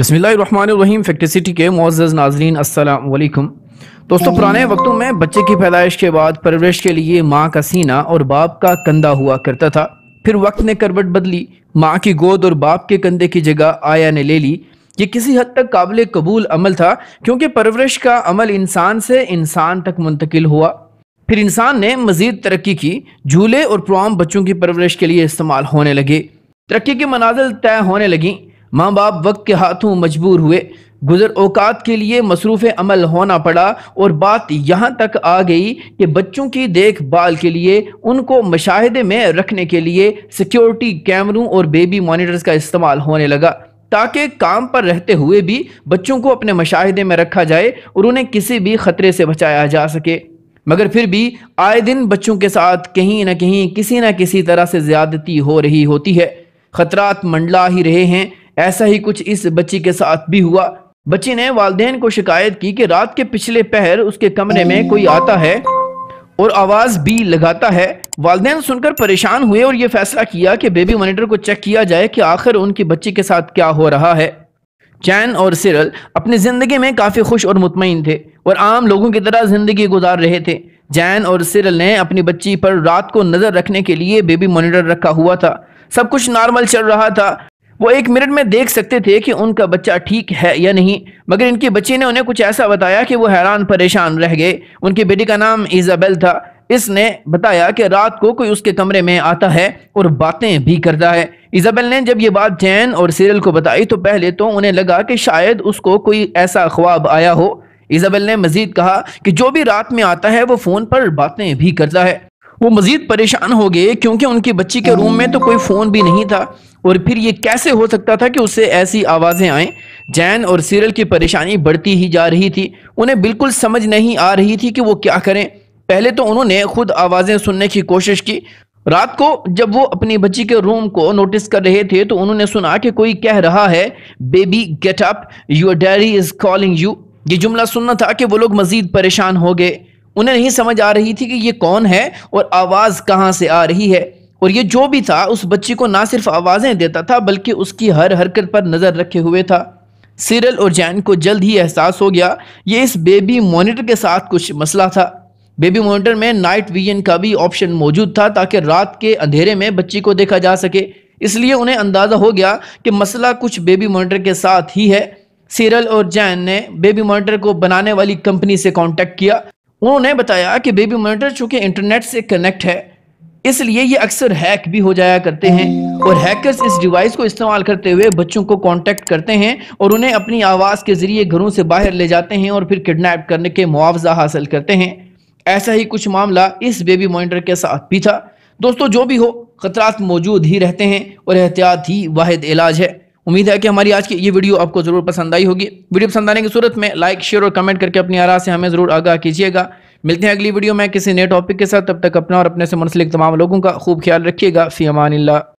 बसमीम फैक्ट्रिसिटी के मोज़ नाजरीन असलकम दोस्तों पुराने वक्तों में बच्चे की पैदाइश के बाद परवरिश के लिए माँ का सीना और बाप का कंधा हुआ करता था फिर वक्त ने करवट बदली माँ की गोद और बाप के कंधे की जगह आया ने ले ली ये किसी हद तक काबिल कबूल अमल था क्योंकि परवरिश का अमल इंसान से इंसान तक मुंतकिल हुआ फिर इंसान ने मज़ीद तरक्की की झूले और प्रोम बच्चों की परवरिश के लिए इस्तेमाल होने लगे तरक्की के मनाजिल तय होने लगीं माँ बाप वक्त के हाथों मजबूर हुए गुजर औकात के लिए मसरूफ़ अमल होना पड़ा और बात यहाँ तक आ गई कि बच्चों की देखभाल के लिए उनको मशाहदे में रखने के लिए सिक्योरिटी कैमरों और बेबी मॉनिटर्स का इस्तेमाल होने लगा ताकि काम पर रहते हुए भी बच्चों को अपने मशाहदे में रखा जाए और उन्हें किसी भी ख़तरे से बचाया जा सके मगर फिर भी आए दिन बच्चों के साथ कहीं ना कहीं किसी न किसी तरह से ज़्यादती हो रही होती है ख़तरात मंडला ही रहे हैं ऐसा ही कुछ इस बच्ची के साथ भी हुआ बच्ची ने वालदेन को शिकायत की कि रात के पिछले पहर उसके कमरे में कोई आता है और आवाज भी लगाता है वालदेन सुनकर परेशान हुए और ये फैसला किया कि बेबी मॉनिटर को चेक किया जाए कि आखिर उनकी बच्ची के साथ क्या हो रहा है चैन और सिरल अपनी ज़िंदगी में काफ़ी खुश और मुतमिन थे और आम लोगों की तरह ज़िंदगी गुजार रहे थे जैन और सिरल ने अपनी बच्ची पर रात को नज़र रखने के लिए बेबी मॉनिटर रखा हुआ था सब कुछ नॉर्मल चल रहा था वो एक मिनट में देख सकते थे कि उनका बच्चा ठीक है या नहीं मगर इनके बच्चे ने उन्हें कुछ ऐसा बताया कि वो हैरान परेशान रह गए उनकी बेटी का नाम इजाबेल था इसने बताया कि रात को कोई उसके कमरे में आता है और बातें भी करता है इजाबेल ने जब ये बात जैन और सीरियल को बताई तो पहले तो उन्हें लगा कि शायद उसको कोई ऐसा ख्वाब आया हो इजाबेल ने मजीद कहा कि जो भी रात में आता है वो फ़ोन पर बातें भी करता है वो मज़ीद परेशान हो गए क्योंकि उनकी बच्ची के रूम में तो कोई फ़ोन भी नहीं था और फिर ये कैसे हो सकता था कि उससे ऐसी आवाज़ें आएं जैन और सीरल की परेशानी बढ़ती ही जा रही थी उन्हें बिल्कुल समझ नहीं आ रही थी कि वो क्या करें पहले तो उन्होंने खुद आवाज़ें सुनने की कोशिश की रात को जब वो अपनी बच्ची के रूम को नोटिस कर रहे थे तो उन्होंने सुना कि कोई कह रहा है baby get up your daddy is calling you ये जुमला सुनना था कि वो लोग मज़ीद परेशान हो गए उन्हें नहीं समझ आ रही थी कि ये कौन है और आवाज़ कहाँ से आ रही है और ये जो भी था उस बच्ची को ना सिर्फ आवाज़ें देता था बल्कि उसकी हर हरकत पर नज़र रखे हुए था सिरल और जैन को जल्द ही एहसास हो गया ये इस बेबी मॉनिटर के साथ कुछ मसला था बेबी मॉनिटर में नाइट विजन का भी ऑप्शन मौजूद था ताकि रात के अंधेरे में बच्ची को देखा जा सके इसलिए उन्हें अंदाज़ा हो गया कि मसला कुछ बेबी मॉनिटर के साथ ही है सीरल और जैन ने बेबी मॉनिटर को बनाने वाली कंपनी से कांटेक्ट किया उन्होंने बताया कि बेबी मॉनिटर चूंकि इंटरनेट से कनेक्ट है इसलिए ये अक्सर हैक भी हो जाया करते हैं और हैकर्स इस डिवाइस को इस्तेमाल करते हुए बच्चों को कांटेक्ट करते हैं और उन्हें अपनी आवाज़ के जरिए घरों से बाहर ले जाते हैं और फिर किडनैप करने के मुआवजा हासिल करते हैं ऐसा ही कुछ मामला इस बेबी मॉनिटर के साथ भी था दोस्तों जो भी हो खतरात मौजूद ही रहते हैं और एहतियात ही वाद इलाज है उम्मीद है कि हमारी आज की ये वीडियो आपको ज़रूर पसंद आई होगी वीडियो पसंद आने की सूरत में लाइक शेयर और कमेंट करके अपनी आरा से हमें ज़रूर आगाह कीजिएगा मिलते हैं अगली वीडियो में किसी नए टॉपिक के साथ तब तक अपना और अपने से मुंसलिक तमाम लोगों का खूब ख्याल रखिएगा फ़ी अमान